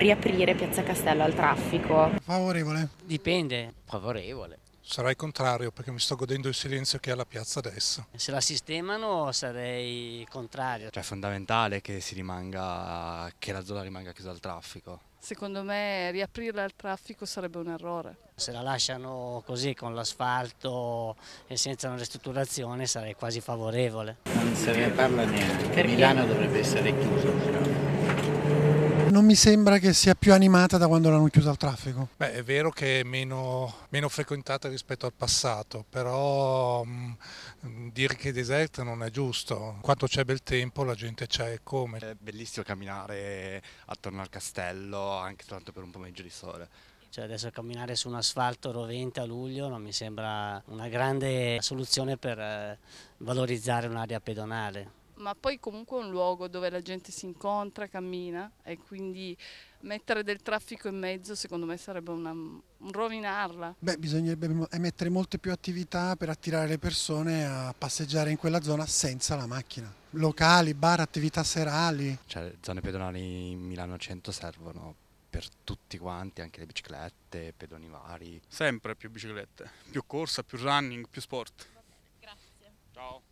riaprire Piazza Castello al traffico? Favorevole. Dipende, favorevole. Sarai contrario perché mi sto godendo il silenzio che è alla piazza adesso. Se la sistemano sarei contrario. Cioè è fondamentale che, rimanga, che la zona rimanga chiusa al traffico. Secondo me riaprirla al traffico sarebbe un errore. Se la lasciano così con l'asfalto e senza una ristrutturazione sarei quasi favorevole. Non se ne parla niente. Perché? Milano dovrebbe essere chiusa. Però non mi sembra che sia più animata da quando l'hanno chiusa al traffico. Beh, è vero che è meno, meno frequentata rispetto al passato, però mh, mm, dire che è deserta non è giusto. Quando c'è bel tempo la gente c'è e come. È bellissimo camminare attorno al castello, anche tanto per un pomeriggio di sole. Cioè adesso camminare su un asfalto rovente a luglio non mi sembra una grande soluzione per eh, valorizzare un'area pedonale ma poi comunque è un luogo dove la gente si incontra, cammina e quindi mettere del traffico in mezzo secondo me sarebbe una, un rovinarla. Beh, bisognerebbe emettere molte più attività per attirare le persone a passeggiare in quella zona senza la macchina. Locali, bar, attività serali. Cioè, le zone pedonali in Milano Centro servono per tutti quanti, anche le biciclette, pedoni vari. Sempre più biciclette, più corsa, più running, più sport. Va bene, grazie. Ciao.